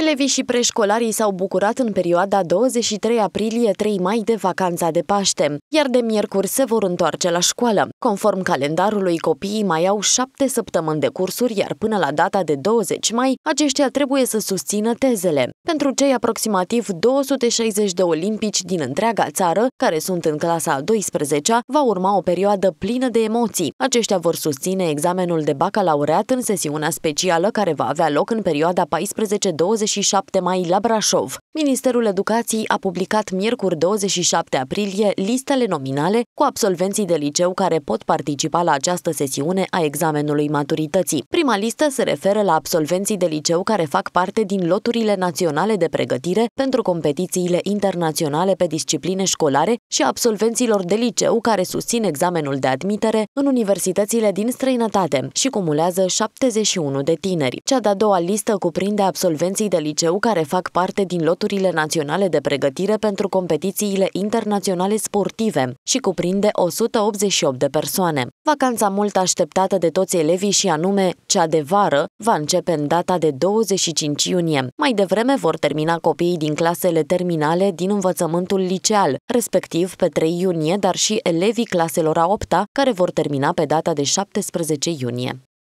Elevii și preșcolarii s-au bucurat în perioada 23 aprilie-3 mai de vacanța de Paște, iar de miercuri se vor întoarce la școală. Conform calendarului, copiii mai au șapte săptămâni de cursuri, iar până la data de 20 mai, aceștia trebuie să susțină tezele. Pentru cei aproximativ 260 de olimpici din întreaga țară, care sunt în clasa a 12-a, va urma o perioadă plină de emoții. Aceștia vor susține examenul de bacalaureat în sesiunea specială care va avea loc în perioada 14 20 27 mai la Brașov. Ministerul Educației a publicat miercuri 27 aprilie listele nominale cu absolvenții de liceu care pot participa la această sesiune a examenului maturității. Prima listă se referă la absolvenții de liceu care fac parte din loturile naționale de pregătire pentru competițiile internaționale pe discipline școlare și absolvenților de liceu care susțin examenul de admitere în universitățile din străinătate și cumulează 71 de tineri. Cea de-a doua listă cuprinde absolvenții de de liceu care fac parte din loturile naționale de pregătire pentru competițiile internaționale sportive și cuprinde 188 de persoane. Vacanța mult așteptată de toți elevii și anume cea de vară va începe în data de 25 iunie. Mai devreme vor termina copiii din clasele terminale din învățământul liceal, respectiv pe 3 iunie, dar și elevii claselor a 8 care vor termina pe data de 17 iunie.